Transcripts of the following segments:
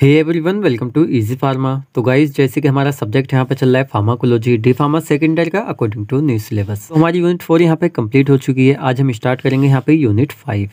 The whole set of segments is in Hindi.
hey everyone welcome to easy pharma तो गाइस जैसे कि हमारा सब्जेक्ट यहाँ पे चल रहा है pharmacology D pharma second year का अकॉर्डिंग टू न्यू सिलेबस हमारी यूनिट फोर यहाँ पे कंप्लीट हो चुकी है आज हम स्टार्ट करेंगे यहाँ पे यूनिट फाइव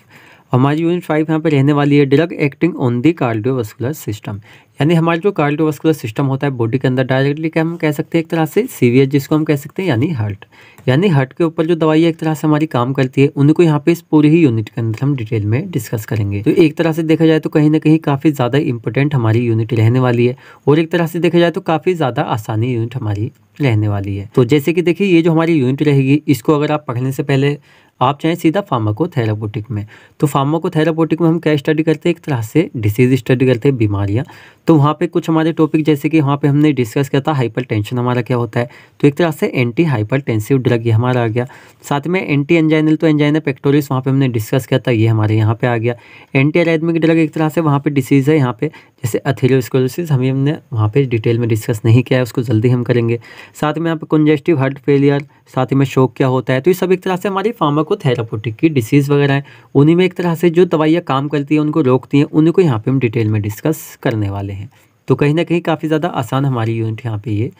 हमारी यूनिट फाइव यहाँ पे रहने वाली है drug acting on the cardiovascular system यानी हमारा जो कार्डियोवास्कुलर सिस्टम होता है बॉडी के अंदर डायरेक्टली क्या हम कह सकते हैं एक तरह से सीवियर जिसको हम कह सकते हैं यानी हार्ट यानी हार्ट के ऊपर जो दवाई एक तरह से हमारी काम करती है उनको यहाँ पे इस पूरी ही यूनिट के अंदर हम डिटेल में डिस्कस करेंगे तो एक तरह से देखा जाए तो कहीं ना कहीं काफ़ी ज़्यादा इंपॉर्टेंट हमारी यूनिट रहने वाली है और एक तरह से देखा जाए तो काफ़ी ज़्यादा आसानी यूनिट हमारी रहने वाली है तो जैसे कि देखिए ये जो हमारी यूनिट रहेगी इसको अगर आप पढ़ने से पहले आप चाहें सीधा फार्माकोथेरापोटिक में तो फार्माकोथेरापोटिक में हम क्या स्टडी करते हैं एक तरह से डिसीज स्टडी करते हैं बीमारियाँ तो वहाँ पे कुछ हमारे टॉपिक जैसे कि वहाँ पे हमने डिस्कस किया था हाइपर हमारा क्या होता है तो एक तरह से एंटी हाइपर ड्रग ये हमारा आ गया साथ में एंटी एंजाइनल तो एंजाइनल पेक्टोरिस वहाँ पर हमने डिस्कस किया था ये हमारे यहाँ पर आ गया एंटी एरेदमिक ड्रग एक तरह से वहाँ पर डिसीज़ है यहाँ पर जैसे अथेरियोस्कोलोसिस हमें हमने वहाँ पर डिटेल में डिस्कस नहीं किया है उसको जल्दी हम करेंगे साथ में यहाँ पर कंजेस्टिव हार्ट फेलियर साथ में शोक क्या होता है तो ये सब एक तरह से हमारी फार्मा को थेरापोटिक की डिसीज़ वगैरह है उन्हीं में एक तरह से जो दवाइयाँ काम करती हैं उनको रोकती हैं उन्हीं को यहाँ पे हम डिटेल में डिस्कस करने वाले हैं तो कहीं ना कहीं काफ़ी ज़्यादा आसान हमारी यूनिट यहाँ पे ये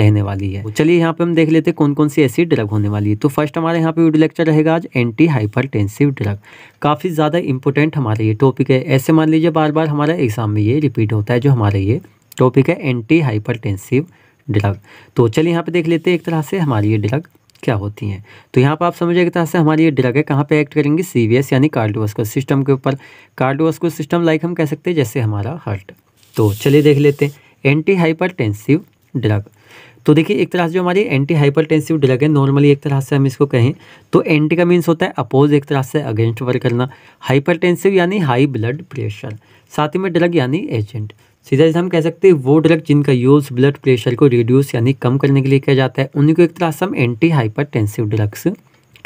रहने वाली है चलिए यहाँ पे हम देख लेते हैं कौन कौन सी ऐसी ड्रग होने वाली है तो फर्स्ट हमारे यहाँ पे वीडियो लेक्चर रहेगा आज एंटी हाइपरटेंसिव ड्रग काफ़ी ज़्यादा इंपॉर्टेंट हमारा ये टॉपिक है ऐसे मान लीजिए बार बार हमारा एग्जाम में ये रिपीट होता है जो हमारा ये टॉपिक है एंटी हाइपर ड्रग तो चलिए यहाँ पर देख लेते हैं एक तरह से हमारी ये ड्रग क्या होती हैं तो यहाँ पर आप समझिए कितना से हमारी ये ड्रग है कहाँ पे एक्ट करेंगी एस यानी कार्डोवस्कुलर सिस्टम के ऊपर कार्डोवस्कुलर सिस्टम लाइक हम कह सकते हैं जैसे हमारा हार्ट तो चलिए देख लेते हैं एंटी हाइपरटेंसिव ड्रग तो देखिए एक तरह से जो हमारी एंटी हाइपरटेंसिव ड्रग है नॉर्मली एक तरह से हम इसको कहें तो एंटी का मीन्स होता है अपोज एक तरह से अगेंस्ट वर्क करना हाइपरटेंसिव यानी हाई ब्लड प्रेशर साथ ही में ड्रग यानी एजेंट सीधा सीधा हम कह सकते हैं वो ड्रग जिनका यूज़ ब्लड प्रेशर को रिड्यूस यानी कम करने के लिए किया जाता है उन्हीं को एक तरह से हम एंटी हाइपर ड्रग्स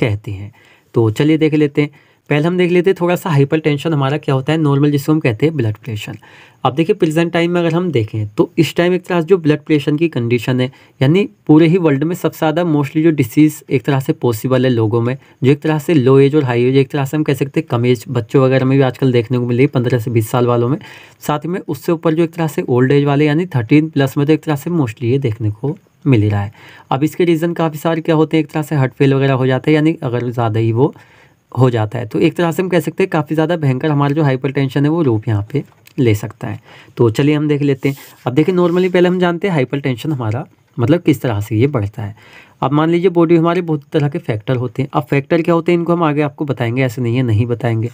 कहते हैं तो चलिए देख लेते हैं पहले हम देख लेते हैं थोड़ा सा हाइपर टेंशन हमारा क्या होता है नॉर्मल जिसको हम कहते हैं ब्लड प्रेशर अब देखिए प्रेजेंट टाइम में अगर हम देखें तो इस टाइम एक तरह से जो ब्लड प्रेशर की कंडीशन है यानी पूरे ही वर्ल्ड में सबसे ज़्यादा मोस्टली जो डिसीज़ एक तरह से पॉसिबल है लोगों में जो एक तरह से लो एज और हाई एज एक तरह से हम कह सकते हैं कम एज बच्चों वगैरह में भी आजकल देखने को मिली पंद्रह से बीस साल वालों में साथ में उससे ऊपर जो एक तरह से ओल्ड एज वाले यानी थर्टीन प्लस में तो एक तरह से मोस्टली ये देखने को मिल रहा है अब इसके रीज़न काफ़ी सारे क्या होते हैं एक तरह से हार्ट फेल वगैरह हो जाते हैं यानी अगर ज़्यादा ही वो हो जाता है तो एक तरह से हम कह सकते हैं काफ़ी ज़्यादा भयंकर हमारा जो टेंशन है वो रूप यहाँ पे ले सकता है तो चलिए हम देख लेते हैं अब देखिए नॉर्मली पहले हम जानते हैं टेंशन हमारा मतलब किस तरह से ये बढ़ता है अब मान लीजिए बॉडी हमारे बहुत तरह के फैक्टर होते हैं अब फैक्टर क्या होते हैं इनको हम आगे आपको बताएंगे ऐसे नहीं है नहीं बताएंगे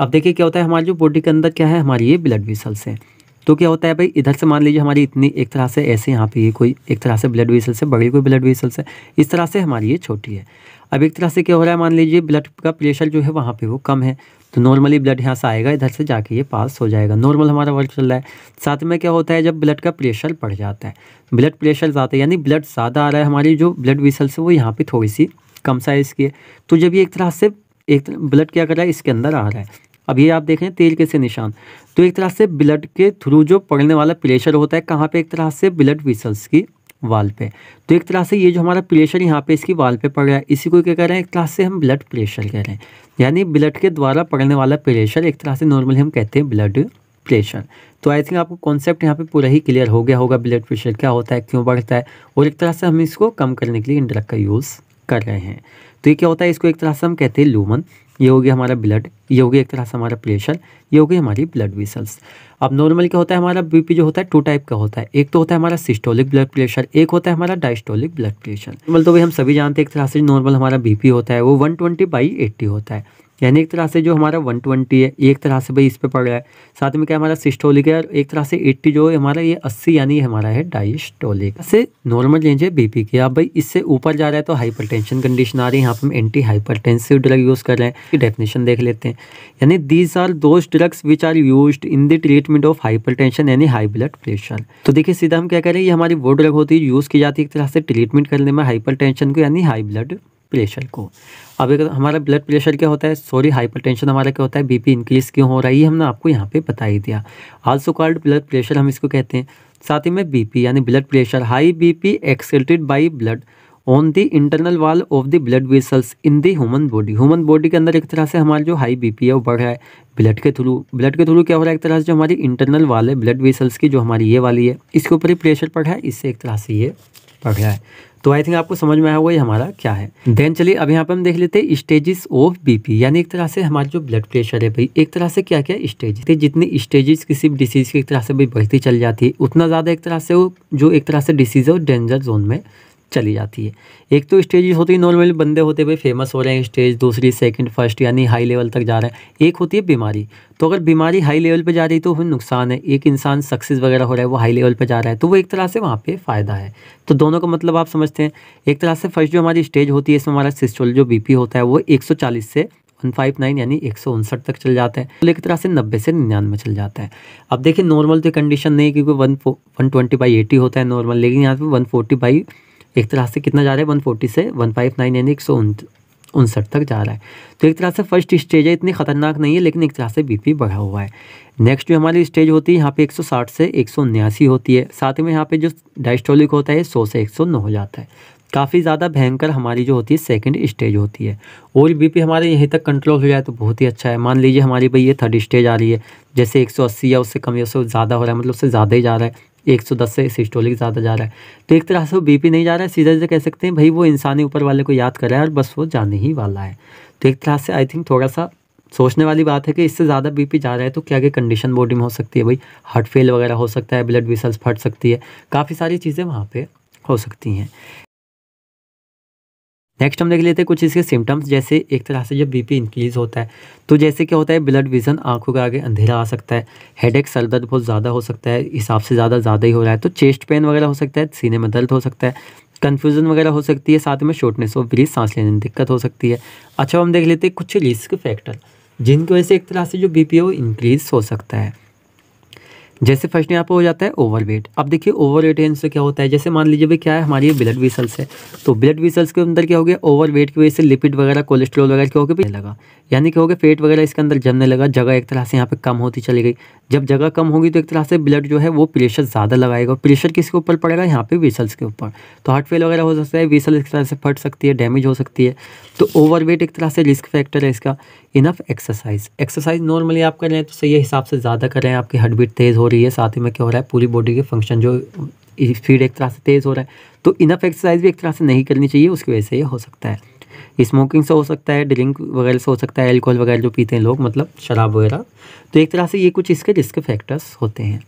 अब देखिए क्या होता है हमारी जो बॉडी के अंदर क्या है हमारी ये ब्लड वेसल्स हैं तो क्या होता है भाई इधर से मान लीजिए हमारी इतनी एक तरह से ऐसे यहाँ पे ये कोई एक तरह से ब्लड वेसल्स है बड़ी कोई ब्लड वेसल्स है इस तरह से हमारी ये छोटी है अब एक तरह से क्या हो रहा है मान लीजिए ब्लड का प्रेशर जो है वहाँ पे वो कम है तो नॉर्मली ब्लड यहाँ से आएगा इधर से जाके ये पास हो जाएगा नॉर्मल हमारा वर्क चल रहा है साथ में क्या होता है जब ब्लड का प्रेशर बढ़ जाता है ब्लड प्रेशर ज़्यादा यानी ब्लड ज़्यादा आ रहा है हमारी जो ब्लड विसल्स है वो यहाँ पर थोड़ी सी कम साइज़ की है तो जब ये एक तरह से एक ब्लड क्या कर रहा है इसके अंदर आ रहा है अब ये आप देख रहे हैं तेल के से निशान तो एक तरह से ब्लड के थ्रू जो पड़ने वाला प्रेशर होता है कहाँ पे एक तरह से ब्लड विसल्स की वाल पे तो एक तरह से ये जो हमारा प्रेशर यहाँ पे इसकी वाल पे पड़ रहा है इसी को क्या कह रहे हैं एक तरह से हम ब्लड प्रेशर कह रहे हैं यानी ब्लड के द्वारा पड़ने वाला प्रेशर एक तरह से नॉर्मली हम कहते हैं ब्लड प्रेशर तो आई थिंक आपको कॉन्सेप्ट यहाँ पे पूरा ही क्लियर हो गया होगा ब्लड प्रेशर क्या होता है क्यों बढ़ता है और एक तरह से हम इसको कम करने के लिए इन ड्रग का यूज़ कर रहे हैं तो ये क्या होता है इसको एक तरह से हम कहते हैं लूमन ये हो गया हमारा ब्लड ये हो गया एक तरह से हमारा प्रेशर ये हो हमारी ब्लड वेसल्स अब नॉर्मल क्या होता है हमारा बीपी जो होता है टू टाइप का होता है एक तो होता है हमारा सिस्टोलिक ब्लड प्रेशर एक होता है हमारा डायस्टोलिक ब्लड प्रेशर नॉर्मल तो भाई हम सभी जानते हैं एक तरह से नॉर्मल हमारा बीपी होता है वो वन ट्वेंटी बाई एट्टी होता है यानी एक तरह से जो हमारा वन ट्वेंटी है एक तरह से भाई इस पर पड़ रहा है साथ में क्या हमारा सिस्टोलिक है और एक तरह से एट्टी जो है हमारा ये अस्सी यानी हमारा है डाइस्टोलिक से नॉर्मल रेंज है बीपी की आप भाई इससे ऊपर जा रहा है तो हाइपर कंडीशन आ रही है यहाँ पर हम एंटी हाइपर ड्रग यूज़ कर रहे हैं डेफिनेशन देख लेते हैं यानी these are those drugs which are use in the treatment of hyper यानी हाई ब्लड प्रेशर तो देखिए सीधा हम क्या करें ये हमारी वो ड्रग होती है यूज़ की जाती है एक तरह से ट्रीटमेंट करने में हाइपर को यानी हाई ब्लड प्रेशर को अब अगर हमारा ब्लड प्रेशर क्या होता है सॉरी हाइपरटेंशन हमारा क्या होता है बीपी इंक्रीज क्यों हो रहा है ये हमने आपको यहाँ पे बता ही दिया आल्सो कॉल्ड ब्लड प्रेशर हम इसको कहते हैं साथ ही में बीपी यानी blood pressure high BP exerted by blood on the internal wall of the blood vessels in the human body human body के अंदर एक तरह से हमारा जो हाई पी है वो बढ़ रहा है ब्लड के थ्रू ब्लड के थ्रू क्या हो रहा है एक तरह से जो हमारी इंटरनल वाल है ब्लड वेसल्स की जो हमारी ये वाली है इसके ऊपर ही प्रेशर पड़ रहा है इससे एक तरह से ये बढ़ रहा है तो आई थिंक आपको समझ में आया होगा ये हमारा क्या है देन चलिए अब यहाँ पर हम देख लेते हैं स्टेजेस ऑफ बीपी यानी एक तरह से हमारा जो ब्लड प्रेशर है भाई एक तरह से क्या क्या स्टेज तो जितनी स्टेजेस किसी डिसीज की एक तरह से भाई बढ़ती चल जाती है उतना ज़्यादा एक तरह से वो जो एक तरह से डिसीज है वो डेंजर जोन में चली जाती है एक तो स्टेज होती है नॉर्मली बंदे होते हुए फेमस हो रहे हैं स्टेज दूसरी सेकंड फर्स्ट यानी हाई लेवल तक जा रहा है एक होती है बीमारी तो अगर बीमारी हाई लेवल पे जा रही तो फिर नुकसान है एक इंसान सक्सेस वगैरह हो रहा है वो हाई लेवल पे जा रहा है तो वो एक तरह से वहाँ पर फ़ायदा है तो दोनों का मतलब आप समझते हैं एक तरह से फर्स्ट जो हमारी स्टेज होती है इसमें हमारा सिस्टोल जो बी होता है वो एक से वन फाइव नाइन यानी एक सौ उनसठ तक चल जाता है तो एक तरह से नब्बे से निन्यानवे चल जाता है अब देखिए नॉर्मल तो कंडीशन नहीं है क्योंकि one one twenty by eighty होता है नॉर्मल लेकिन यहाँ पे वन फोर्टी बाई एक तरह तो से कितना जा रहा है वन फोर्टी से वन फाइव नाइन यानी एक सौ उनसठ तक जा रहा है तो एक तरह से फर्स्ट स्टेज है इतनी ख़तरनाक नहीं है लेकिन एक तरह से बीपी बढ़ा हुआ है नेक्स्ट जो हमारी स्टेज होती है यहाँ पे 160 से एक होती है साथ में यहाँ पे जो डायस्टोलिक होता है सौ से एक हो जाता है काफ़ी ज़्यादा भयंकर हमारी जो होती है सेकंड स्टेज होती है और बीपी हमारे यहीं तक कंट्रोल हो जाए तो बहुत ही अच्छा है मान लीजिए हमारी भाई ये थर्ड स्टेज आ रही है जैसे 180 या उससे कम या उससे ज़्यादा हो रहा है मतलब उससे ज़्यादा ही जा रहा है एक सौ दस से सिस्टोलिक ज़्यादा जा रहा है तो एक तरह से वो बीपी नहीं जा रहा है सीधा सीधा कह सकते हैं भाई वो इंसानी ऊपर वाले को याद कर रहा है और बस वो जाने ही वाला है तो एक तरह से आई थिंक थोड़ा सा सोचने वाली बात है कि इससे ज़्यादा बीपी जा रहा है तो क्या क्या कंडीशन बॉडी में हो सकती है भाई हार्ट फेल वगैरह हो सकता है ब्लड विसल्स फट सकती है काफ़ी सारी चीज़ें वहाँ पर हो सकती हैं नेक्स्ट हम देख लेते हैं कुछ इसके सिम्टम्स जैसे एक तरह से जब बीपी इंक्रीज़ होता है तो जैसे क्या होता है ब्लड विजन आंखों के आगे अंधेरा आ सकता है हेडेक सर दर्द बहुत ज़्यादा हो सकता है हिसाब से ज़्यादा ज़्यादा ही हो रहा है तो चेस्ट पेन वगैरह हो सकता है सीने में दर्द हो सकता है कन्फ्यूजन वगैरह हो सकती है साथ में शॉर्टनेस ऑफ ब्रीज सांस लेने में दिक्कत हो सकती है अच्छा हम देख लेते हैं कुछ रिस्क फैक्टर जिनकी वजह से एक तरह से जो बी है वो इंक्रीज़ हो सकता है जैसे फर्स्ट यहाँ पे हो जाता है ओवरवेट अब देखिए ओवरवेट वेट से क्या होता है जैसे मान लीजिए भाई क्या है हमारी ब्लड वेसल्स है तो ब्लड वेसल्स के अंदर क्या हो गया ओवर वेट की वजह से लिपिड वगैरह कोलेस्ट्रॉल वगैरह क्या हो गया लगा यानी क्या हो गया फेट वगैरह इसके अंदर जमने लगा जगह एक तरह से यहाँ पे कम होती चली गई जब जगह कम होगी तो एक तरह से ब्लड जो है वो प्रेशर ज़्यादा लगाएगा प्रेशर किसके ऊपर पड़ेगा यहाँ पे वेसल्स के ऊपर तो हार्ट फेल वगैरह हो सकता है वेसल एक तरह से फट सकती है डैमेज हो सकती है तो ओवरवेट एक तरह से रिस्क फैक्टर है इसका इनफ एक्सरसाइज एक्सरसाइज नॉर्मली आप कर रहे हैं तो सही हिसाब से ज़्यादा कर रहे हैं आपकी हार्ट बीट तेज़ हो रही है साथ ही में क्या हो रहा है पूरी बॉडी के फंक्शन जो स्पीड एक तरह से तेज़ हो रहा है तो इनफ एक्सरसाइज भी एक तरह से नहीं करनी चाहिए उसकी वजह से ये हो सकता है स्मोकिंग से हो सकता है ड्रिंक वगैरह से हो सकता है एल्कोहल वगैरह जो पीते हैं लोग मतलब शराब वगैरह तो एक तरह से ये कुछ इसके रिस्क फैक्टर्स होते हैं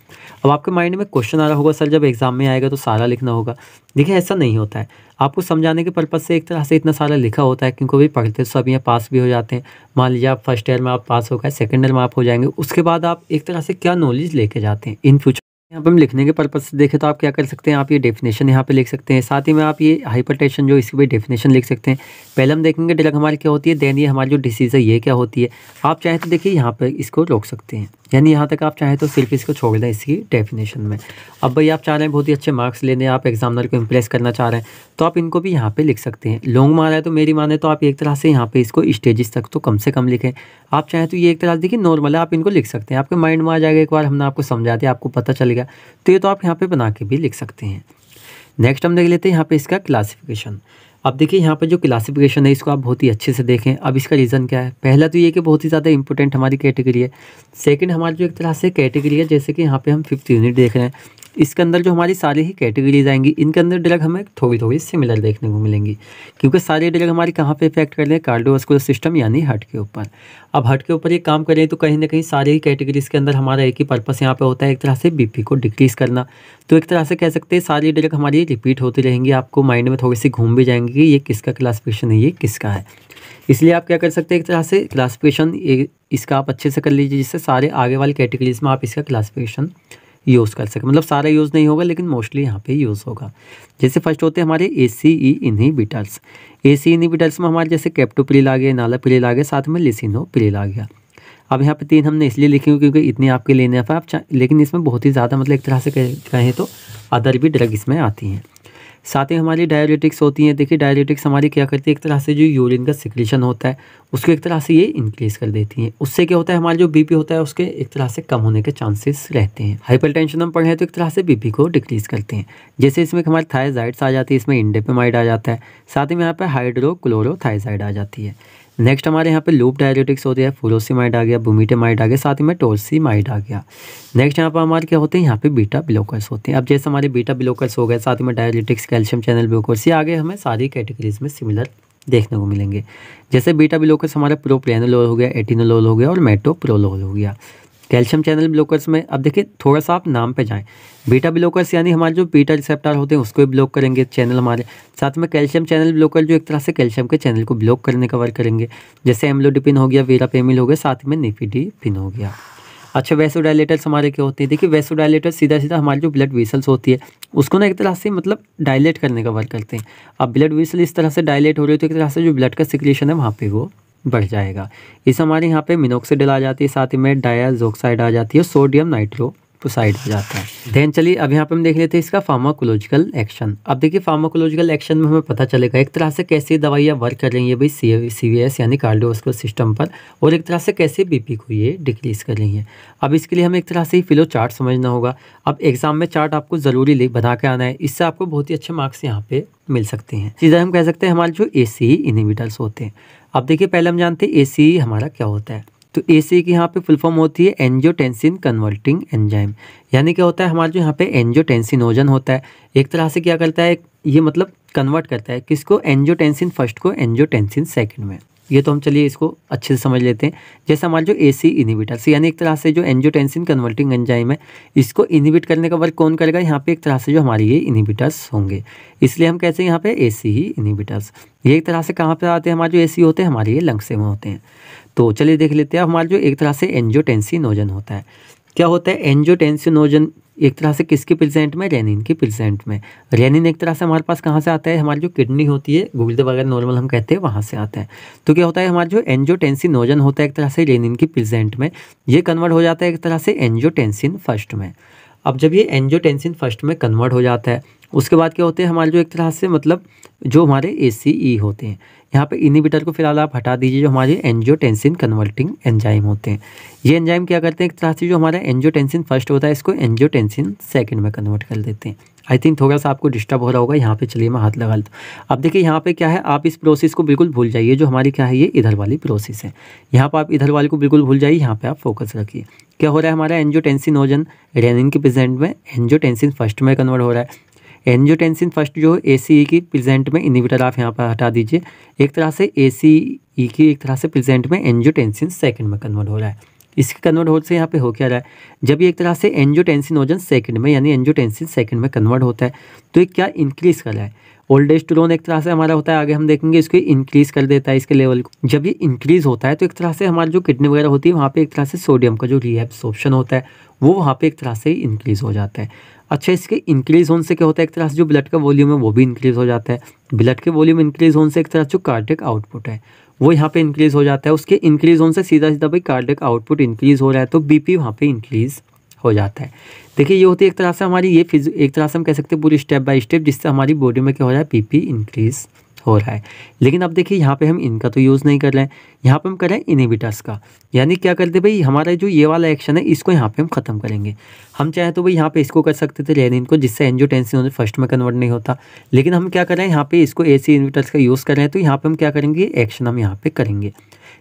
अब आपके माइंड में क्वेश्चन आ रहा होगा सर जब एग्ज़ाम में आएगा तो सारा लिखना होगा देखिए ऐसा नहीं होता है आपको समझाने के पर्पज़ से एक तरह से इतना सारा लिखा होता है क्योंकि अभी पढ़ते तो सब यहाँ पास भी हो जाते हैं मान लीजिए आप फर्स्ट ईयर में आप पास हो गए सेकेंड ईयर में आप हो जाएंगे उसके बाद आप एक तरह से क्या नॉलेज लेके जाते हैं इन फ्यूचर यहाँ पर हम लिखने के पर्पज से देखें तो आप क्या कर सकते हैं आप ये डेफिनेशन यहाँ पे लिख सकते हैं साथ ही में आप ये हाइपरटेंशन जो इसकी भी डेफिनेशन लिख सकते हैं पहले हम देखेंगे ड्रग हमारी क्या होती है देन ये हमारी जो डिसीज़ है ये क्या होती है आप चाहें तो देखिए यहाँ पर इसको रोक सकते हैं यानी यहाँ तक आप चाहें तो सिर्फ इसको छोड़ दें इसकी डेफिनेशन में अब भाई आप चाह रहे हैं बहुत ही अच्छे मार्क्स लेने आप एग्जामिनर को इम्प्रेस करना चाह रहे हैं तो आप इनको भी यहाँ पे लिख सकते हैं लॉन्ग मार है तो मेरी माने तो आप एक तरह से यहाँ पे इसको स्टेजेस तक तो कम से कम लिखें आप चाहें तो ये एक तरह से देखिए नॉर्मल है आप इनको लिख सकते हैं आपके माइंड में आ जाएगा एक बार हमने आपको समझा दिया आपको पता चल गया तो ये तो आप यहाँ पर बना के भी लिख सकते हैं नेक्स्ट हम देख लेते हैं यहाँ पर इसका क्लासीफिकेशन अब देखिए यहाँ पर जो क्लासिफिकेशन है इसको आप बहुत ही अच्छे से देखें अब इसका रीज़न क्या है पहला तो ये कि बहुत ही ज़्यादा इंपॉर्टेंट हमारी कैटेगरी है सेकंड हमारी जो एक तरह से कैटेगरी है जैसे कि यहाँ पे हम फिफ्थ यूनिट देख रहे हैं इसके अंदर जो हमारी सारी ही कैटेगरीज आएंगी इनके अंदर ड्रग हमें थोड़ी थोड़ी सिमिलर देखने को मिलेंगी क्योंकि सारे ड्रग हमारे कहाँ पे इफेक्ट कर रहे हैं कार्डोवास्कुलर सिस्टम यानी हट के ऊपर अब हट के ऊपर ये काम करें तो कहीं ना कहीं सारे ही कैटेगरीज के अंदर हमारा एक ही पर्पस यहाँ पर होता है एक तरह से बीपी को डिक्रीज़ करना तो एक तरह से कह सकते हैं सारी ड्रग हमारी रिपीट होती रहेंगी आपको माइंड में थोड़ी सी घूम भी जाएंगी कि ये किसका क्लासिफिकेशन है ये किसका है इसलिए आप क्या कर सकते हैं एक तरह से क्लासिफिकेशन इसका आप अच्छे से कर लीजिए जिससे सारे आगे वाली कैटेगरीज में आप इसका क्लासिफिकेशन यूज़ कर सके मतलब सारा यूज़ नहीं होगा लेकिन मोस्टली यहाँ पे यूज़ होगा जैसे फर्स्ट होते हैं हमारे ए सी ई बिटल्स ए सी इनहीबिटर्स में हमारे जैसे कैप्टोपिलिल आ गया नाला पिलिल आ गया साथ में लिसिनोपिलिल आ गया अब यहाँ पे तीन हमने इसलिए लिखी हुई क्योंकि इतनी आपके लेने पर आप लेकिन इसमें बहुत ही ज़्यादा मतलब एक तरह से कहें तो अदर भी ड्रग इसमें आती हैं साथ ही हमारी डायबिटिक्स होती हैं देखिए डायबिटिक्स हमारी क्या करती है एक तरह से जो यूरिन का सिक्रेशन होता है उसको एक तरह से ये इंक्रीज कर देती हैं उससे क्या होता है हमारे जो बीपी होता है उसके एक तरह से कम होने के चांसेस रहते हैं टेंशन हम पढ़े तो एक तरह से बीपी को डिक्रीज करते हैं जैसे इसमें हमारे थायजाइड्स आ जाती है इसमें इंडेपेमाइड आ जाता है साथ ही यहाँ पर हाइड्रोक्लोरोथाइजाइड आ जाती है नेक्स्ट हमारे यहाँ पे लूप डायरेटिक्स होते हैं फ्लोसीमाइड आ गया बुमीटेमाइड आ गया साथ ही में टोर्सीमाइड आ गया नेक्स्ट यहाँ पर हमारे क्या होते हैं यहाँ पे बीटा ब्लॉकर्स होते हैं अब जैसे हमारे बीटा ब्लॉकर्स हो गए साथ में डायरेटिक्स कैल्शियम चैनल ब्लॉकर्स ये आगे हमें सारी कैटेगरीज में सिमिलर देखने को मिलेंगे जैसे बीटा ब्लॉकर्स हमारा प्रोप्लेनोलोल हो गया एटिनोलोल हो गया और मेटोप्रोलोल हो गया कैल्शियम चैनल ब्लॉकर्स में अब देखिए थोड़ा सा आप नाम पे जाएं बीटा ब्लॉकर्स यानी हमारे जो बीटा रिसेप्टर होते हैं उसको भी ब्लॉक करेंगे चैनल हमारे साथ में कैल्शियम चैनल ब्लॉकर जो एक तरह से कैल्शियम के चैनल को ब्लॉक करने का वर्क करेंगे जैसे एम्लोडिपिन हो गया पेमिल हो गया साथ में निफिडीपिन हो गया अच्छा वैसोडाइलेटर्स हमारे क्या होते हैं देखिए वैसो डायलेटर्स सीधा सीधा हमारे जो ब्लड वेसल्स होती है उसको ना एक तरह से मतलब डायलेट करने का वर्क करते हैं अब ब्लड वेसल इस तरह से डायलेट हो रहे हो तो एक तरह से जो ब्लड का सिक्रेशन है वहाँ पे वो बढ़ जाएगा इस हमारे यहाँ पे मिनोक्सीडिल आ जाती है साथ ही में डायाजोक्साइड आ जाती है सोडियम नाइट्रो साइड हो जाता है देन चलिए अब यहाँ पे हम देख लेते हैं इसका फार्माकोलॉजिकल एक्शन अब देखिए फार्माकोलॉजिकल एक्शन में हमें पता चलेगा एक तरह से कैसे दवाइयाँ वर्क कर रही है भाई सी सी वी एस यानी कार्डियोस्कुलर सिस्टम पर और एक तरह से कैसे बीपी को ये डिक्रीज कर रही है अब इसके लिए हमें एक तरह से ही फिलो चार्ट समझना होगा अब एग्जाम में चार्ट आपको ज़रूरी बना के आना है इससे आपको बहुत ही अच्छे मार्क्स यहाँ पे मिल सकते हैं सीधा हम कह सकते हैं हमारे जो ए सी इनिविटर्स होते हैं अब देखिए पहले हम जानते हैं ए e हमारा क्या होता है तो ए e की यहाँ पे फुल फॉर्म होती है एंजियोटेंसिन कन्वर्टिंग एंजाइम यानी क्या होता है हमारा जो यहाँ पे ओजन होता है एक तरह से क्या करता है ये मतलब कन्वर्ट करता है किसको एंजियोटेंसिन फर्स्ट को एंजियोटेंसिन सेकंड में ये तो हम चलिए इसको अच्छे से समझ लेते हैं जैसे हमारे जो ए सी इनिबिटर्स यानी एक तरह से जो एनजियोटेंसिन कन्वर्टिंग एंजाइम है इसको इनिबिट करने का वर्क कौन करेगा यहाँ पे एक तरह से जो हमारे ये इनिबिटर्स होंगे इसलिए हम कहते हैं यहाँ पे ए सी ही इनिबिटर्स ये एक तरह से कहाँ पर आते हैं हमारे जो ए सी होते हैं हमारे ये लंग्स में होते हैं तो चलिए देख लेते हैं हमारे जो एक तरह से एनजियोटेंसिन ओजन होता है क्या होता है एंजियोटेंसिनोजन एक तरह से किसके प्रेजेंट में रेनिन के प्रेजेंट में रेनिन एक तरह से हमारे पास कहाँ से आता है हमारी जो किडनी होती है गुगलदे वगैरह नॉर्मल हम कहते हैं वहाँ से आता है तो क्या होता है हमारा जो एंजियोटेंसिनोजन होता है एक तरह से रेनिन के प्रेजेंट में ये कन्वर्ट हो जाता है एक तरह से एनजियोटेंसिन फर्स्ट में अब जब ये एनजियोटेंसिन फर्स्ट में कन्वर्ट हो जाता है उसके बाद क्या होते हैं हमारे जो एक तरह से मतलब जो हमारे ए e होते हैं यहाँ पे इनिबिटर को फिलहाल आप हटा दीजिए जो हमारे एनजियोटेंसिन कन्वर्टिंग एंजाइम होते हैं ये एंजाइम क्या करते हैं एक तरह से जो हमारा एनजियोटेंसिन फर्स्ट होता है इसको एनजियोटेंसिन सेकंड में कन्वर्ट कर देते हैं आई थिंक थोड़ा सा आपको डिस्टर्ब हो रहा होगा यहाँ पे चलिए मैं हाथ लगा लेता हूँ अब देखिए यहाँ पे क्या है आप इस प्रोसेस को बिल्कुल भूल जाइए जो हमारी क्या है ये इधर वाली प्रोसेस है यहाँ पर आप इधर वाले को बिल्कुल भूल जाइए यहाँ पे आप फोकस रखिए क्या हो रहा है हमारा एनजियोटेंसिन ओजन रेनिन के प्रेजेंट में एनजियोटेंसिन फर्स्ट में कन्वर्ट हो रहा है एनजियोटेंसिन फर्स्ट जो है ए e की प्रेजेंट में इनिविटर आप यहाँ पर हटा दीजिए एक तरह से ए e की एक तरह से प्रेजेंट में एनजियोटेंसिन सेकंड में कन्वर्ट हो रहा है इसके कन्वर्ट होने से यहाँ पे हो क्या रहा है जब ये एक तरह से ओजन सेकंड में यानी एनजियोटेंसिन सेकंड में कन्वर्ट होता है तो ये क्या इंक्रीज़ कर रहा है ओल्ड ओल्डेस्ट्रोन एक तरह से हमारा होता है आगे हम देखेंगे इसको इंक्रीज़ कर देता है इसके लेवल को जब ये इंक्रीज़ होता है तो एक तरह से हमारी जो किडनी वगैरह होती है वहाँ पर एक तरह से सोडियम का जो रिहेब्सॉप्शन होता है वो वहाँ पर एक तरह से इंक्रीज़ हो जाता है अच्छा इसके इंक्रीज़ होने से क्या होता है एक तरह से जो ब्लड का वॉल्यूम है वो भी इंक्रीज़ हो जाता है ब्लड के वॉल्यूम इंक्रीज़ होने से एक तरह जो कार्डिक आउटपुट है वो यहाँ पे इंक्रीज़ हो जाता है उसके इंक्रीज़ होने से सीधा सीधा भाई कार्डिक आउटपुट इंक्रीज़ हो रहा है तो बी पी वहाँ पर इंक्रीज़ हो जाता है देखिए ये होती है एक तरह से हमारी ये फिज एक तरह से हम कह सकते हैं पूरी स्टेप बाय स्टेप जिससे हमारी बॉडी में क्या हो रहा है पी इंक्रीज़ हो रहा है लेकिन अब देखिए यहाँ पे हम इनका तो यूज़ नहीं कर रहे हैं यहाँ पे हम कर रहे हैं इनिबिटर्स का यानी क्या करते भाई हमारा जो ये वाला एक्शन है इसको यहाँ पे हम ख़त्म करेंगे हम चाहे तो भाई यहाँ पे इसको कर सकते थे लेन को जिससे एनजो टेंसिन फर्स्ट में कन्वर्ट नहीं होता लेकिन हम क्या कर रहे हैं यहाँ पर इसको ए सी का यूज़ कर रहे हैं तो यहाँ पर हम क्या करेंगे एक्शन हम यहाँ पर करेंगे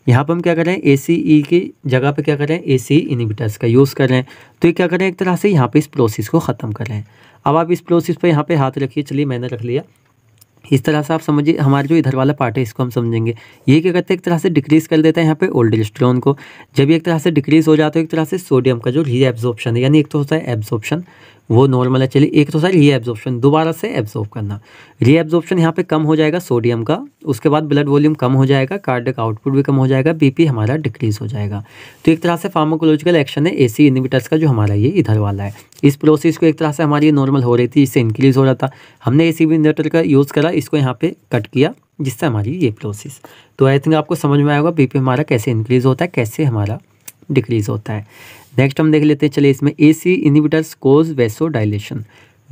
यहाँ पर हम क्या कर रहे हैं ए सी ई की जगह पर क्या कर रहे हैं ए सी इनिबिटर्स का यूज़ कर रहे हैं तो ये क्या कर रहे हैं एक तरह से यहाँ पर इस प्रोसेस को ख़त्म कर रहे हैं अब आप इस प्रोसेस पर यहाँ पर हाथ रखिए चलिए मैंने रख लिया इस तरह से आप समझिए हमारे जो इधर वाला पार्ट है इसको हम समझेंगे ये क्या करते हैं एक तरह से डिक्रीज़ कर देता है यहाँ पे ओल्ड ओल्डेस्ट्रॉन को जब एक तरह से डिक्रीज़ हो जाता है एक तरह से सोडियम का जो रीएब्जॉर्प्शन है यानी एक तो होता है एब्जॉर्प्शन वो नॉर्मल है चलिए एक तो सर री एब्जॉर्प्शन दोबारा से एब्जॉर्ब करना री एब्जॉर्प्शन यहाँ पे कम हो जाएगा सोडियम का उसके बाद ब्लड वॉल्यूम कम हो जाएगा कार्डिक आउटपुट भी कम हो जाएगा बीपी हमारा डिक्रीज हो जाएगा तो एक तरह से फार्माकोलॉजिकल एक्शन है एसी इनिबिटर्स का जो हमारा ये इधर वाला है इस प्रोसेस को एक तरह से हमारी नॉर्मल हो रही थी इससे इंक्रीज हो रहा था हमने ए सी का यूज़ करा इसको यहाँ पर कट किया जिससे हमारी ये प्रोसेस तो आई थिंक आपको समझ में आएगा बी हमारा कैसे इंक्रीज़ होता है कैसे हमारा डिक्रीज़ होता है नेक्स्ट हम देख लेते हैं चलिए इसमें A C inhibitors cause vasodilation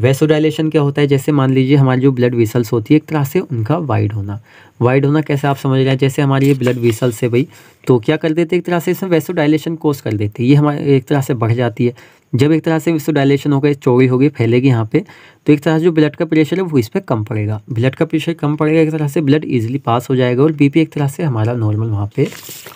vasodilation क्या होता है जैसे मान लीजिए हमारी जो ब्लड विसल्स होती है एक तरह से उनका वाइड होना वाइड होना कैसे आप समझ रहे हैं जैसे हमारी ये ब्लड विसल्स है भाई तो क्या कर देते हैं एक तरह से इसमें वैसो डायलेशन कोस कर देते हैं ये हमारे एक तरह से बढ़ जाती है जब एक तरह से वैसो डायलेशन होगा चौड़ी होगी फैलेगी यहाँ पर तो एक तरह से जो ब्लड का प्रेशर है वो इस पर कम पड़ेगा ब्लड का प्रेशर कम पड़ेगा एक तरह से ब्लड ईजिली पास हो जाएगा और बी एक तरह से हमारा नॉर्मल वहाँ पर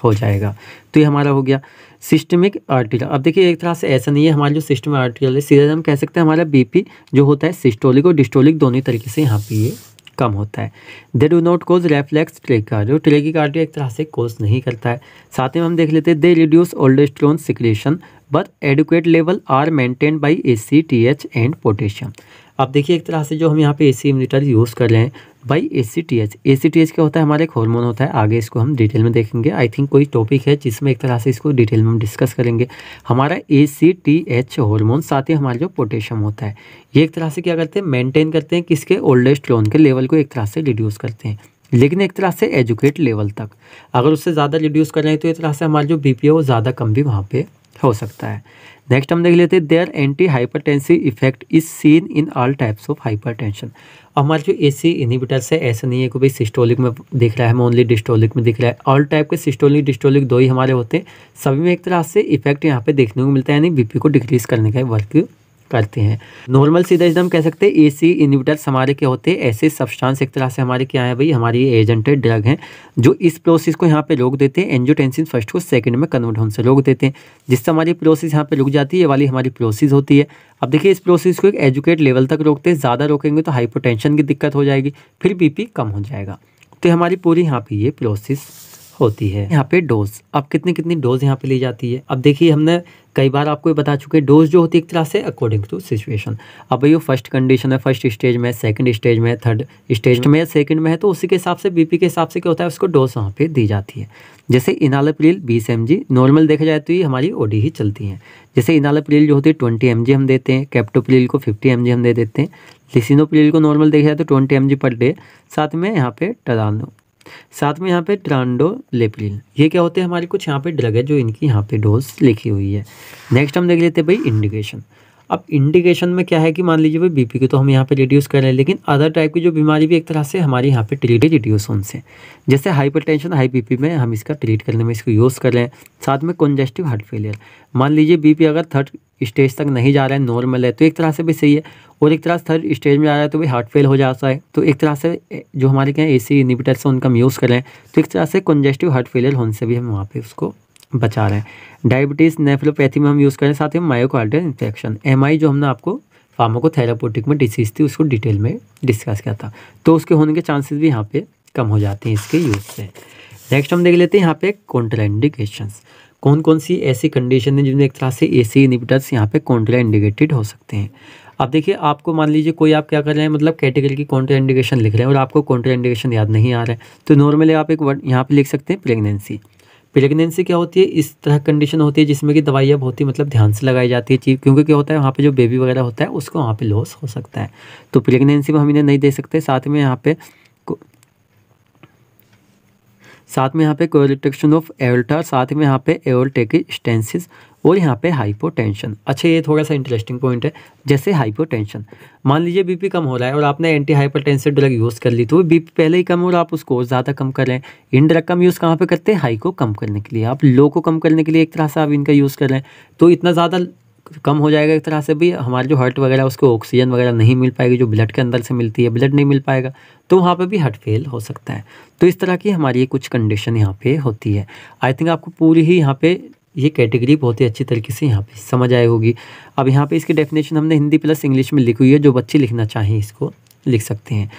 हो जाएगा तो ये हमारा हो गया सिस्टमिक आर्टिकल अब देखिए एक तरह से ऐसा नहीं है हमारे जो सिस्टम आर्टिकल है सीधा हम कह सकते हैं हमारा बीपी जो होता है सिस्टोलिक और डिस्टोलिक दोनों तरीके से यहाँ पे ये कम होता है they do not cause reflex ट्रेका जो कार्डियो एक तरह से कोज नहीं करता है साथ ही हम देख लेते हैं they reduce aldosterone secretion but adequate level are maintain by A C T H and potassium अब देखिए एक तरह से जो हम यहाँ पे ए सी यूज़ कर रहे हैं by A C T H A C T H क्या होता है हमारा एक हॉर्मोन होता है आगे इसको हम डिटेल में देखेंगे आई थिंक कोई टॉपिक है जिसमें एक तरह से इसको डिटेल में हम डिस्कस करेंगे हमारा A C T H hormone साथ ही हमारा जो पोटेशियम होता है ये एक तरह से क्या करते हैं मेंटेन करते हैं किसके ओल्डेस्ट लोन के लेवल को एक तरह से रिड्यूस करते हैं लेकिन एक तरह से एजुकेट लेवल तक अगर उससे ज़्यादा रिड्यूस कर रहे हैं तो एक तरह से हमारा जो बी पी है वो ज़्यादा कम भी वहाँ पर हो सकता है नेक्स्ट हम देख लेते हैं their anti hyper effect is seen in all types of tension और हमारे जो ए सी इनिबिटर्स है ऐसा नहीं है कि भाई सिस्टोलिक में दिख रहा है हमें ओनली डिस्टोलिक में दिख रहा है ऑल टाइप के सिस्टोलिक डिस्टोलिक दो ही हमारे होते हैं सभी में एक तरह से इफेक्ट यहाँ पे देखने को मिलता है यानी बीपी को डिक्रीज करने का वर्क करते हैं नॉर्मल सीधा एकदम कह सकते हैं एसी इन्विटर्स हमारे क्या होते हैं ऐसे सब्सटेंस एक तरह से हमारे क्या है भाई हमारी एजेंटेड ड्रग हैं जो इस प्रोसेस को यहाँ पे रोक देते हैं एंजियोटेंसिन फर्स्ट को सेकंड में कन्वर्ट होने से रोक देते हैं जिससे हमारी प्रोसेस यहाँ पे रुक जाती है ये वाली हमारी प्रोसेस होती है अब देखिए इस प्रोसेस को एक एजुकेट लेवल तक रोकते हैं ज़्यादा रोकेंगे तो हाइपोटेंशन की दिक्कत हो जाएगी फिर बी कम हो जाएगा तो हमारी पूरी यहाँ पर ये प्रोसेस होती है यहाँ पे डोज अब कितनी कितनी डोज यहाँ पे ली जाती है अब देखिए हमने कई बार आपको ये बता चुके हैं डोज जो होती है एक तरह से अकॉर्डिंग टू सिचुएशन अब ये फर्स्ट कंडीशन है फर्स्ट स्टेज में सेकंड स्टेज में थर्ड स्टेज में सेकंड में है तो उसी के हिसाब से बीपी के हिसाब से क्या होता है उसको डोज वहाँ पे दी जाती है जैसे इनालप्रिल बीस एम नॉर्मल देखा जाए तो ये हमारी ओडी ही चलती है जैसे इनालप्रिल जो होती है ट्वेंटी एम हम देते हैं कैप्टोप्रिल को फिफ्टी एम हम दे देते हैं लिसिनोप्रिल को नॉर्मल देखा जाए तो ट्वेंटी एम पर डे साथ में यहाँ पे टरानो साथ में यहाँ पे ट्रांडो लेपिलिन ये क्या होते हैं हमारे कुछ यहाँ पे ड्रग है जो इनकी यहाँ पे डोज लिखी हुई है नेक्स्ट हम देख लेते हैं भाई इंडिकेशन अब इंडिकेशन में क्या है कि मान लीजिए भाई बीपी को तो हम यहाँ पे रिड्यूस कर रहे हैं लेकिन अदर टाइप की जो बीमारी भी एक तरह से हमारे यहाँ पे ट्रीट है रिड्यूस उनसे जैसे हाइपरटेंशन हाई बीपी में हम इसका ट्रीट करने में इसको यूज़ कर रहे हैं साथ में कंजेस्टिव हार्ट फेलियर मान लीजिए बीपी अगर थर्ड स्टेज तक नहीं जा रहा है नॉर्मल है तो एक तरह से भी सही है और एक तरह से थर्ड स्टेज में आ रहा है तो भाई हार्ट फेल हो जाता है तो एक तरह से जो हमारे क्या ए सी इनिबिटर्स हैं उनका हम यूज़ करें तो एक तरह से कंजेस्टिव हार्ट फेलियर होने से भी हम वहाँ पर उसको बचा रहे हैं डायबिटीज़ नेफ्रोपैथी में हम यूज़ करें साथ ही मायोकार्डियल इन्फेक्शन एम जो हमने आपको फार्माकोथेरापोटिक में डिसीज़ थी उसको डिटेल में डिस्कस किया था तो उसके होने के चांसेस भी यहाँ पे कम हो जाते हैं इसके यूज़ से नेक्स्ट हम देख लेते हैं यहाँ पे इंडिकेशन कौन कौन सी ऐसी कंडीशन है जिनमें एक तरह से ए सी इनिबिटर्स यहाँ पे कॉन्ट्राइंडिकेटेड हो सकते हैं अब देखिए आपको मान लीजिए कोई आप क्या कर रहे हैं मतलब कैटेगरी की कॉन्ट्राइंडेशन लिख रहे हैं और आपको इंडिकेशन याद नहीं आ रहा है तो नॉर्मली आप एक वर्ड यहाँ पर लिख सकते हैं प्रेगनेंसी प्रेगनेंसी क्या होती है इस तरह कंडीशन होती है जिसमें कि दवाइयाँ बहुत ही मतलब ध्यान से लगाई जाती है चीज क्योंकि क्या होता है वहाँ पे जो बेबी वगैरह होता है उसको वहाँ पे लॉस हो सकता है तो प्रेगनेंसी में हम इन्हें नहीं दे सकते साथ में यहाँ पे साथ में यहाँ पे कोरिटेक्शन ऑफ एवल्टा साथ में यहाँ पे एवल्टेकिस्टेंसिस और यहाँ पे हाइपोटेंशन अच्छा ये थोड़ा सा इंटरेस्टिंग पॉइंट है जैसे हाइपोटेंशन मान लीजिए बीपी कम हो रहा है और आपने एंटी हाइपरटेंसिव ड्रग यूज़ कर ली तो बीपी पहले ही कम हो और आप उसको और ज़्यादा कम कर लें इन ड्रग कम यूज़ कहाँ पर करते हैं हाई को कम करने के लिए आप लो को कम करने के लिए एक तरह से आप इनका यूज़ कर तो इतना ज़्यादा कम हो जाएगा एक तरह से भी हमारे जो हार्ट वगैरह उसको ऑक्सीजन वगैरह नहीं मिल पाएगी जो ब्लड के अंदर से मिलती है ब्लड नहीं मिल पाएगा तो वहाँ पे भी हार्ट फेल हो सकता है तो इस तरह की हमारी कुछ कंडीशन यहाँ पे होती है आई थिंक आपको पूरी ही यहाँ पे ये कैटेगरी बहुत ही अच्छी तरीके से यहाँ पे समझ आई होगी अब यहाँ पे इसकी डेफिनेशन हमने हिंदी प्लस इंग्लिश में लिखी हुई है जो बच्चे लिखना चाहें इसको लिख सकते हैं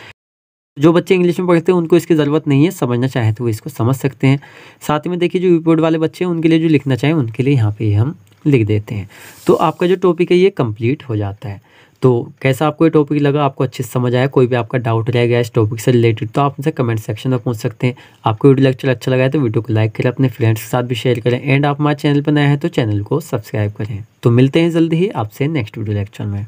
जो बच्चे इंग्लिश में पढ़ते हैं उनको इसकी ज़रूरत नहीं है समझना चाहें तो वो इसको समझ सकते हैं साथ में देखिए जो रिपोर्ट वाले बच्चे हैं उनके लिए जो लिखना चाहें उनके लिए यहाँ पे हम लिख देते हैं तो आपका जो टॉपिक है ये कम्प्लीट हो जाता है तो कैसा आपको ये टॉपिक लगा आपको अच्छे से समझ आया कोई भी आपका डाउट रह गया इस टॉपिक से रिलेटेड तो आप उनसे कमेंट सेक्शन में पूछ सकते हैं आपको वीडियो लेक्चर अच्छा लगा है तो वीडियो को लाइक करें अपने फ्रेंड्स के साथ भी शेयर करें एंड आप हमारे चैनल पर नए हैं तो चैनल को सब्सक्राइब करें तो मिलते हैं जल्दी ही आपसे नेक्स्ट वीडियो लेक्चर में